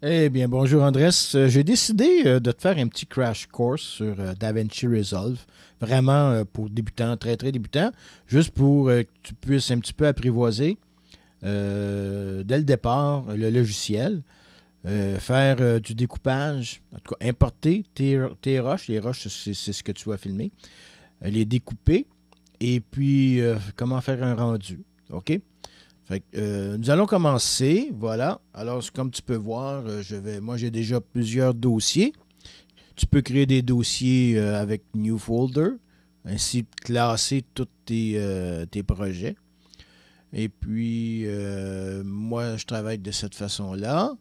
Eh bien, bonjour Andrés. Euh, j'ai décidé euh, de te faire un petit crash course sur euh, DaVinci Resolve, vraiment pour débutants, très très débutants, juste pour que tu puisses un petit peu apprivoiser dès le départ le logiciel, faire du découpage, en tout cas importer tes, tes roches, les roches c'est ce que tu vas filmer, les découper et puis comment faire un rendu. OK? Euh, nous allons commencer. Voilà. Alors, comme tu peux voir, euh, je vais. Moi, j'ai déjà plusieurs dossiers. Tu peux créer des dossiers euh, avec New Folder, ainsi classer tous tes, tes projets. Et puis, moi, je travaille de cette façon-là.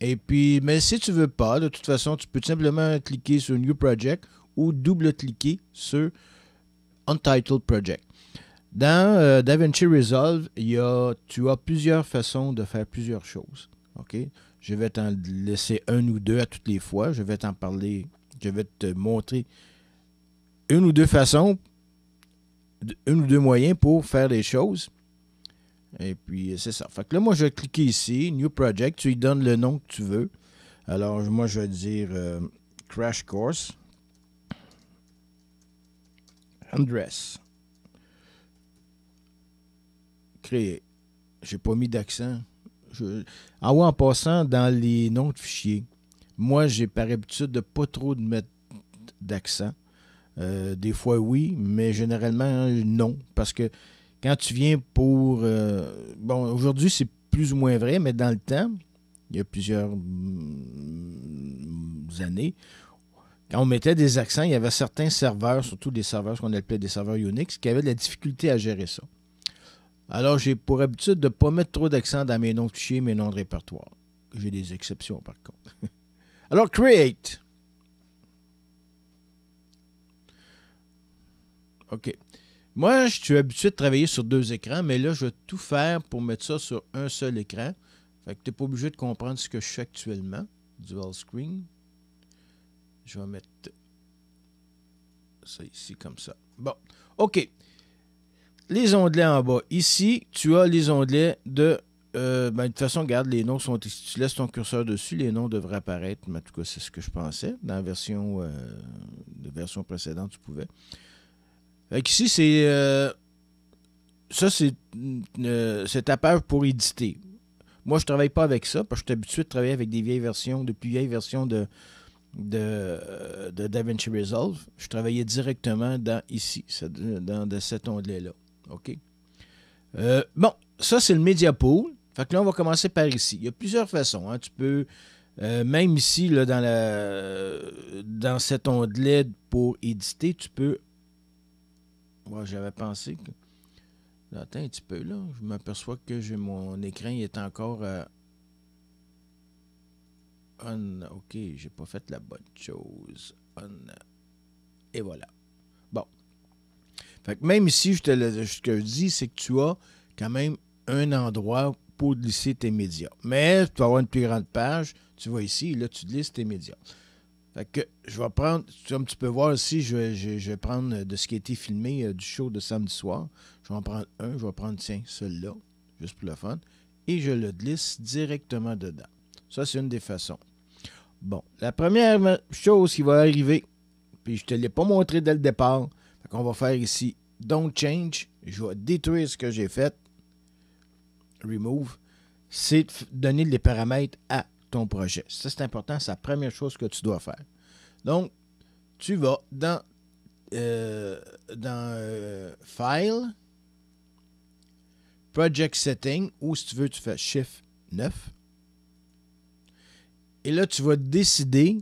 Et puis, mais si tu ne veux pas, de toute façon, tu peux simplement cliquer sur New Project ou double-cliquer sur Untitled Project. Dans euh, DaVinci Resolve, y tu as plusieurs façons de faire plusieurs choses. OK? Je vais t'en laisser un ou deux à toutes les fois. Je vais t'en parler. Je vais te montrer une ou deux façons, une ou deux moyens pour faire les choses. Et puis, c'est ça. Fait que là, moi, je vais cliquer ici, New Project. Tu lui donnes le nom que tu veux. Alors, moi, je vais dire euh, Crash Course. Undress créer. J'ai pas mis d'accent. Ah en passant dans les noms de fichiers, moi, j'ai par habitude de pas trop de mettre d'accent. Euh, des fois, oui, mais généralement, non. Parce que quand tu viens pour. Euh, bon, aujourd'hui, c'est plus ou moins vrai, mais dans le temps, il y a plusieurs mm, années, quand on mettait des accents, il y avait certains serveurs, surtout des serveurs, ce qu'on appelait des serveurs Unix, qui avaient de la difficulté à gérer ça. Alors, j'ai pour habitude de ne pas mettre trop d'accent dans mes noms de fichiers, mes noms de répertoire. J'ai des exceptions, par contre. Alors, create. OK. Moi, je suis habitué de travailler sur deux écrans, mais là, je vais tout faire pour mettre ça sur un seul écran. Fait que tu n'es pas obligé de comprendre ce que je fais actuellement. Dual screen. Je vais mettre ça ici comme ça. Bon. OK les onglets en bas. Ici, tu as les onglets de... Euh, ben, de toute façon, regarde, les noms sont... Si tu laisses ton curseur dessus, les noms devraient apparaître. Mais en tout cas, c'est ce que je pensais. Dans la version, euh, de version précédente, tu pouvais. Fait ici, c'est... Euh, ça, c'est ta page pour éditer. Moi, je ne travaille pas avec ça, parce que je suis habitué de travailler avec des vieilles versions, de plus vieilles versions de, de, de DaVinci Resolve. Je travaillais directement dans ici, dans de cet onglet-là. OK? Euh, bon, ça, c'est le Media Pool. Fait que là, on va commencer par ici. Il y a plusieurs façons. Hein. Tu peux, euh, même ici, là, dans, la, dans cet onglet pour éditer, tu peux. Moi, j'avais pensé que. attends un petit peu, là. Je m'aperçois que j'ai mon écran est encore. Euh, OK, j'ai pas fait la bonne chose. Et voilà. Fait même ici, je te ce que dis, c'est que tu as quand même un endroit pour glisser tes médias. Mais tu vas avoir une plus grande page. Tu vas ici, et là, tu glisses tes médias. Fait que je vais prendre, comme tu peux voir ici, je, je, je vais prendre euh, de ce qui a été filmé euh, du show de samedi soir. Je vais en prendre un, je vais prendre, tiens, celui-là, juste pour le fun. Et je le glisse directement dedans. Ça, c'est une des façons. Bon, la première chose qui va arriver, puis je ne te l'ai pas montré dès le départ, on va faire ici Don't Change. Je vais détruire ce que j'ai fait. Remove. C'est donner les paramètres à ton projet. Ça, c'est important. C'est la première chose que tu dois faire. Donc, tu vas dans, euh, euh, File, Project Setting, ou si tu veux, tu fais Shift 9. Et là, tu vas décider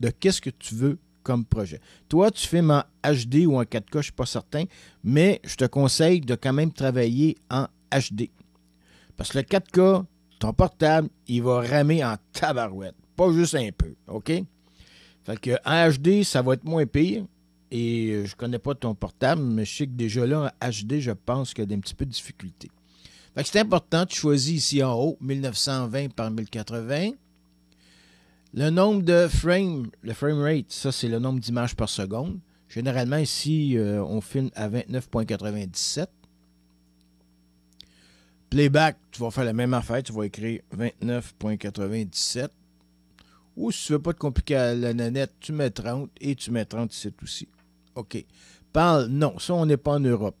de qu'est-ce que tu veux comme projet. Toi, tu filmes en HD ou en 4K, je ne suis pas certain, mais je te conseille de quand même travailler en HD. Parce que le 4K, ton portable, il va ramer en tabarouette. Pas juste un peu, OK? Fait que en HD, ça va être moins pire. Et euh, je ne connais pas ton portable, mais je sais que déjà là, en HD, je pense qu'il y a un petit peu de difficulté. Fait que c'est important, tu choisis ici en haut, 1920 par 1080. Le nombre de frames, le frame rate, ça c'est le nombre d'images par seconde. Généralement ici, euh, on filme à 29.97. Playback, tu vas faire la même affaire, tu vas écrire 29.97. Ou si tu veux pas te compliquer à la nanette, tu mets 30 et tu mets 37 aussi. OK. Parle, non, ça on n'est pas en Europe.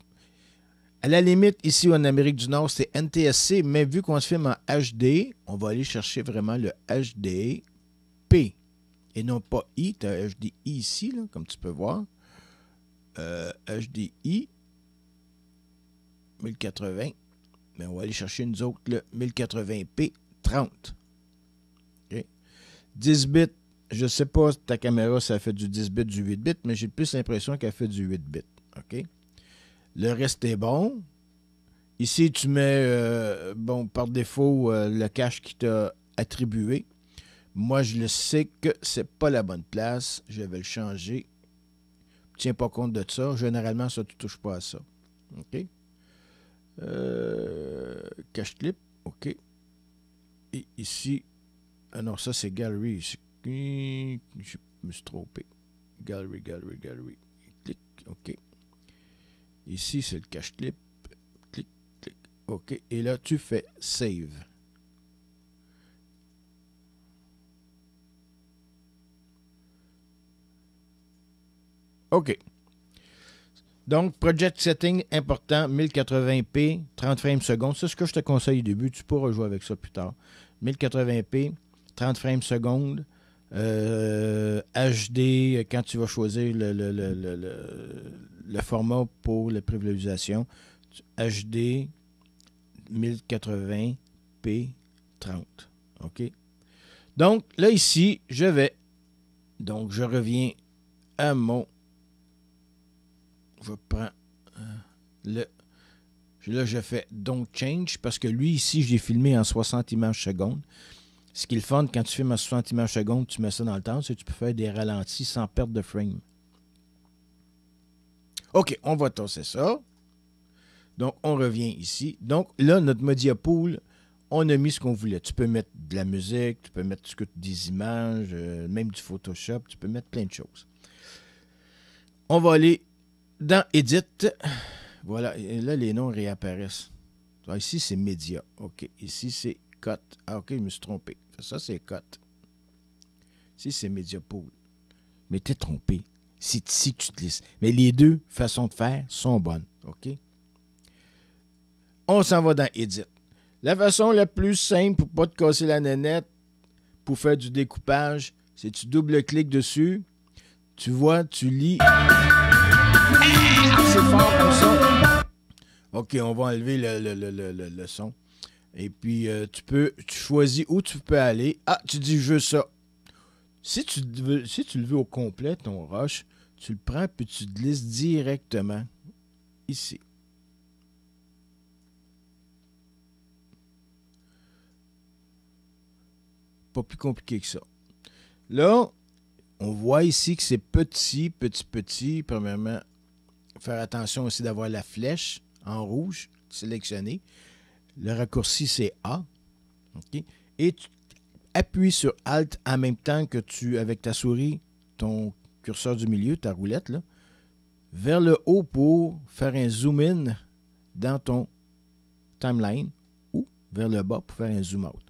À la limite, ici en Amérique du Nord, c'est NTSC, mais vu qu'on se filme en HD, on va aller chercher vraiment le HD et non pas I. Tu as HDI ici, comme tu peux voir. HDI 1080. Mais on va aller chercher une autre, le 1080p 30. 10 bits. Je ne sais pas ta caméra, ça fait du 10 bits, du 8 bits, mais j'ai plus l'impression qu'elle fait du 8 bits. OK? Le reste est bon. Ici, tu mets, euh, bon, par défaut, euh, le cache qui t'a attribué. Moi, je le sais que c'est pas la bonne place. Je vais le changer. Tiens pas compte de ça. Généralement, ça, tu touches pas à ça. OK? Euh, cache clip. OK. Et ici. Ah non, ça, c'est gallery. Je me suis trompé. Gallery, gallery, gallery. Clic. OK. Ici, c'est le cache clip. Clique clic. OK. Et là, tu fais save. OK. Donc, project setting important, 1080p, 30 frames secondes. C'est ce que je te conseille au début. Tu pourras jouer avec ça plus tard. 1080p, 30 frames secondes. HD, euh, quand tu vas choisir le, format pour la privilégisation, HD 1080p 30. OK? Donc, là, ici, je vais. Donc, je reviens à mon je prends euh, le... Là, je fais Don't Change parce que lui, ici, j'ai filmé en 60 images secondes. Ce qui est fun, quand tu filmes en 60 images secondes, tu mets ça dans le temps, c'est que tu peux faire des ralentis sans perte de frame. OK, on va tasser ça. Donc, on revient ici. Donc, là, notre media pool, on a mis ce qu'on voulait. Tu peux mettre de la musique, tu peux mettre des images, euh, même du Photoshop, tu peux mettre plein de choses. On va aller dans Edit, voilà, et là, les noms réapparaissent. Ah, ici, c'est Media ». OK. Ici, c'est Cote. Ah, OK, je me suis trompé. Ça, c'est Cote. Ici, c'est Mediapool. Mais t'es trompé. Si, si tu te lisses. Mais les deux façons de faire sont bonnes. OK? On s'en va dans Edit. La façon la plus simple pour pas te casser la nanette pour faire du découpage, c'est tu double-cliques dessus, tu vois, tu lis. OK, on va enlever le, son. Et puis, euh, tu peux, tu choisis où tu peux aller. Ah, tu dis je veux ça. Si tu, si tu le veux au complet, ton rush, tu le prends puis tu glisses directement ici. Pas plus compliqué que ça. Là, on voit ici que c'est petit, petit, petit. Premièrement, faire attention aussi d'avoir la flèche en rouge sélectionnée. Le raccourci, c'est A. Et tu appuies sur Alt en même temps que tu, avec ta souris, ton curseur du milieu, ta roulette, là, vers le haut pour faire un zoom-in dans ton timeline ou vers le bas pour faire un zoom-out.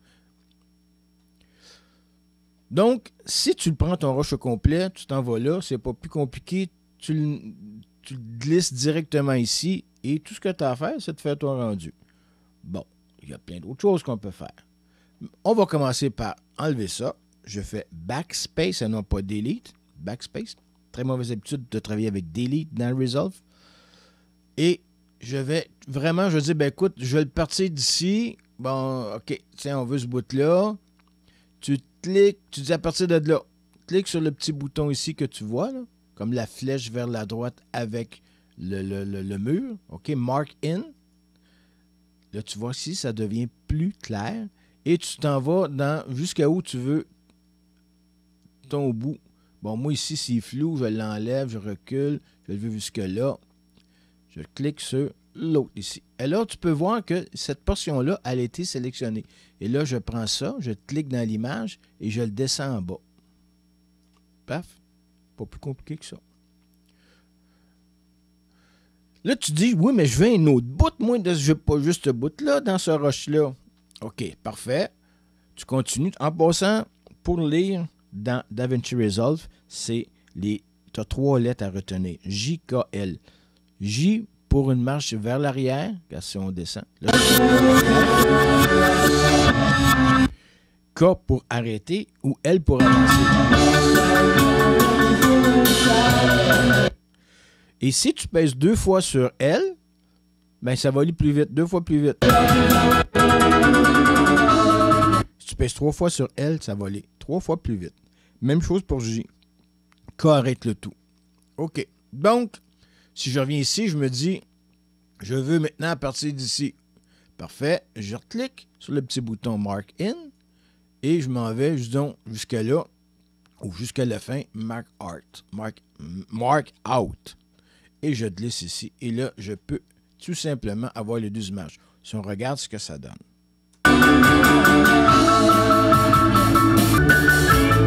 Donc, si tu prends ton roche complet, tu t'en vas là, c'est pas plus compliqué, tu le, glisses directement ici et tout ce que tu as à faire, c'est de faire ton rendu. Bon, il y a plein d'autres choses qu'on peut faire. On va commencer par enlever ça. Je fais backspace et non pas delete. Backspace. Très mauvaise habitude de travailler avec delete dans Resolve. Et je vais vraiment, je dis, ben écoute, je vais le partir d'ici. Bon, OK, tiens, on veut ce bout-là. Tu cliques, tu dis à partir de là, clique sur le petit bouton ici que tu vois, comme la flèche vers la droite avec le, mur. OK, Mark In. Là, tu vois ici, ça devient plus clair. Et tu t'en vas dans jusqu'à où tu veux ton bout. Bon, moi ici, c'est flou, je l'enlève, je recule, je le veux jusque là. Je clique sur l'autre ici. Alors, tu peux voir que cette portion-là, elle a été sélectionnée. Et là, je prends ça, je clique dans l'image et je le descends en bas. Paf. Pas plus compliqué que ça. Là, tu dis, oui, mais je veux un autre bout, moi, je veux pas juste ce bout-là dans ce roche-là. OK, parfait. Tu continues. En passant, pour lire dans DaVinci Resolve, c'est les. Tu as trois lettres à retenir. J, K, L. J pour une marche vers l'arrière. Si on descend. K pour arrêter ou L pour avancer. Et si tu pèses deux fois sur L, ben ça va aller plus vite, deux fois plus vite. Si tu pèses trois fois sur L, ça va aller trois fois plus vite. Même chose pour J. K arrête le tout. OK. Donc, si je reviens ici, je me dis, je veux maintenant partir d'ici. Parfait. Je clique sur le petit bouton Mark In et je m'en vais, jusqu'à là ou jusqu'à la fin, Mark Out. Mark, mark Out. Et je glisse ici. Et là, je peux tout simplement avoir les deux images. Si on regarde ce que ça donne.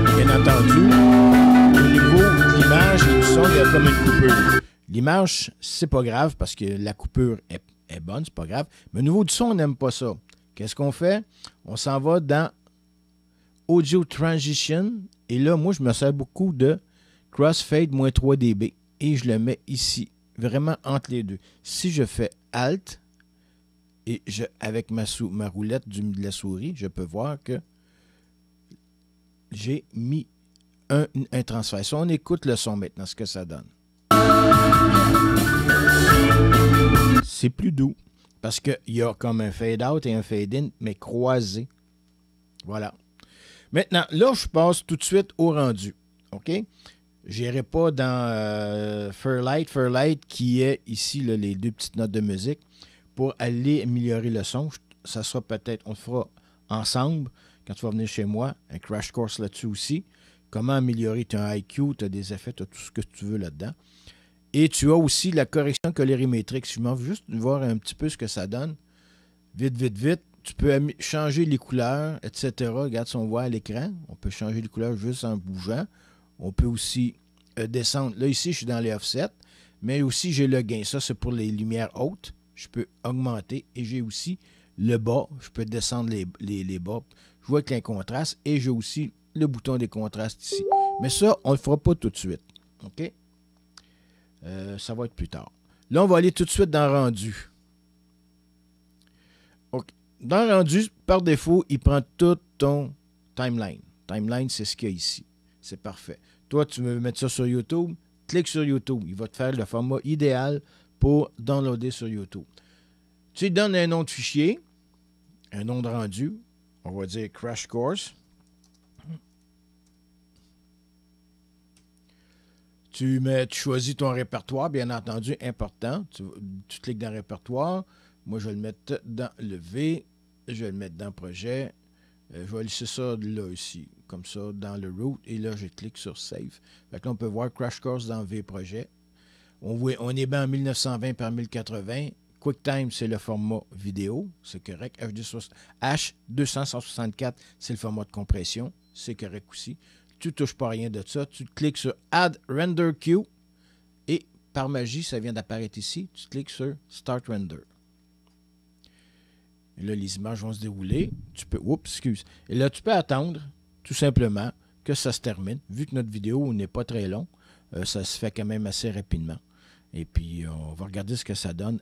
Bien entendu, au niveau de l'image et il y a comme une coupure. L'image, c'est pas grave parce que la coupure est, est bonne, c'est pas grave. Mais au niveau du son, on n'aime pas ça. Qu'est-ce qu'on fait? On s'en va dans Audio Transition. Et là, moi, je me sers beaucoup de Crossfade moins 3 dB. Et je le mets ici, vraiment entre les deux. Si je fais Alt, et je, avec ma, roulette du, de la souris, je peux voir que j'ai mis un, un transfert. Si on écoute le son maintenant, ce que ça donne. C'est plus doux parce qu'il y a comme un fade-out et un fade-in, mais croisé. Voilà. Maintenant, là, je passe tout de suite au rendu. OK? n'irai pas dans euh, Fairlight, Fairlight qui est ici les deux petites notes de musique pour aller améliorer le son. Ça sera peut-être, on le fera ensemble quand tu vas venir chez moi, un crash course là-dessus aussi. Comment améliorer ton IQ, tu as des effets, tu as tout ce que tu veux là-dedans. Et tu as aussi la correction colorimétrique. je m'en veux juste voir un petit peu ce que ça donne. Vite, vite, vite. Tu peux changer les couleurs, etc. Regarde si on voit à l'écran. On peut changer les couleurs juste en bougeant. On peut aussi euh, descendre. Là, ici, je suis dans les offsets. Mais aussi, j'ai le gain. Ça, c'est pour les lumières hautes. Je peux augmenter. Et j'ai aussi le bas. Je peux descendre les, les, bas. Je vois que un contraste. Et j'ai aussi le bouton des contrastes ici. Mais ça, on ne le fera pas tout de suite. OK? Euh, ça va être plus tard. Là, on va aller tout de suite dans rendu. Dans rendu, par défaut, il prend tout ton timeline. Timeline, c'est ce qu'il y a ici. C'est parfait. Toi, tu veux mettre ça sur YouTube, clique sur YouTube. Il va te faire le format idéal pour downloader sur YouTube. Tu donnes un nom de fichier, un nom de rendu. On va dire Crash Course. Tu, mets, tu choisis ton répertoire, bien entendu, important. Tu, cliques dans répertoire. Moi, je vais le mettre dans le V. Je vais le mettre dans projet. Euh, je vais laisser ça là aussi, comme ça, dans le route. Et là, je clique sur Save. Fait là, on peut voir Crash Course dans V Projet. On, on est bien en 1920 par 1080. QuickTime, c'est le format vidéo, c'est correct. H264, c'est le format de compression, c'est correct aussi. Tu touches pas rien de ça. Tu cliques sur Add Render Queue et par magie, ça vient d'apparaître ici. Tu cliques sur Start Render. Et là, les images vont se dérouler. Tu peux. Oups, excuse. Et là, tu peux attendre tout simplement que ça se termine. Vu que notre vidéo n'est pas très long, euh, ça se fait quand même assez rapidement. Et puis, on va regarder ce que ça donne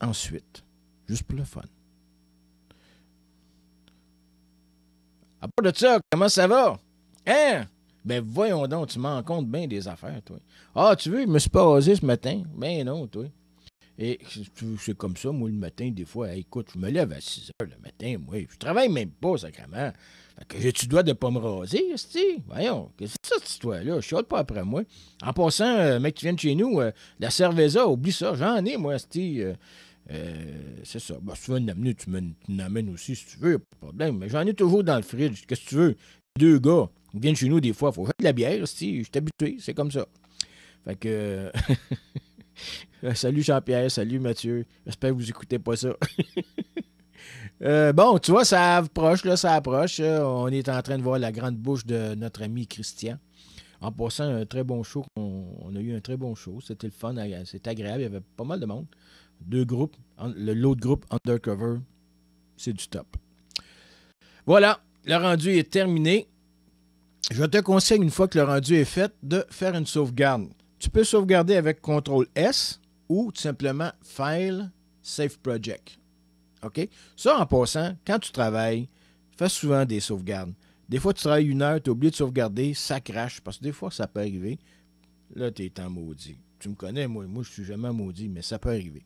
ensuite. Juste pour le fun. À part de ça, comment ça va? Hein? Ben voyons donc, tu m'en comptes bien des affaires, toi. Ah, tu veux, je me suis pas rasé ce matin. Ben non, toi. Et c'est comme ça, moi, le matin, des fois, écoute, je me lève à 6 heures le matin, moi, je travaille même pas, sacrément. que j'ai-tu dois de pas me raser, ça Voyons, qu'est-ce que c'est ça, cette histoire-là? Je chante pas après moi. En passant, euh, mec, tu viens de chez nous, euh, la cerveza, oublie ça, j'en ai, moi, euh, c'est ça. Ben, si tu veux tu m'en aussi, si tu veux, pas de problème. Mais j'en ai toujours dans le fridge, qu'est-ce que tu veux? Deux gars. Ils viennent chez nous des fois, il faut faire de la bière, si, je suis habitué, c'est comme ça. Fait que. salut Jean-Pierre, salut Mathieu. J'espère que vous écoutez pas ça. Euh, bon, tu vois, ça approche, là, ça approche. Euh, on est en train de voir la grande bouche de notre ami Christian. En passant, un très bon show. On, on a eu un très bon show. C'était le fun, euh, c'était agréable. Il y avait pas mal de monde. Deux groupes. L'autre groupe, Undercover, c'est du top. Voilà, le rendu est terminé je te conseille, une fois que le rendu est fait, de faire une sauvegarde. Tu peux sauvegarder avec CTRL S ou tout simplement File, Save Project. OK? Ça, en passant, quand tu travailles, fais souvent des sauvegardes. Des fois, tu travailles une heure, tu oublié de sauvegarder, ça crache, parce que des fois, ça peut arriver. Là, tu es en maudit. Tu me connais, moi, moi, je suis jamais maudit, mais ça peut arriver.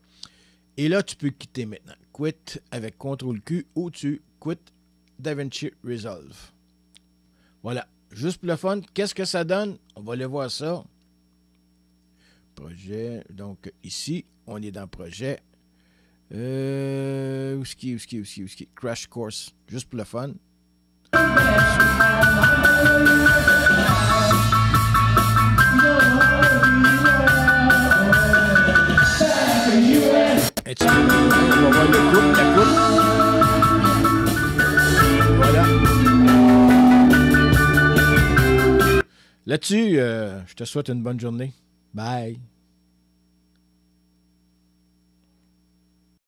Et là, tu peux quitter maintenant. Quit avec CTRL Q ou tu quittes DaVinci Resolve. Voilà. Juste pour le fun, qu'est-ce que ça donne? On va aller voir ça. Projet. Donc, ici, on est dans projet. Euh, où est-ce Crash Course. Juste pour le fun. Là-dessus, euh, je te souhaite une bonne journée. Bye.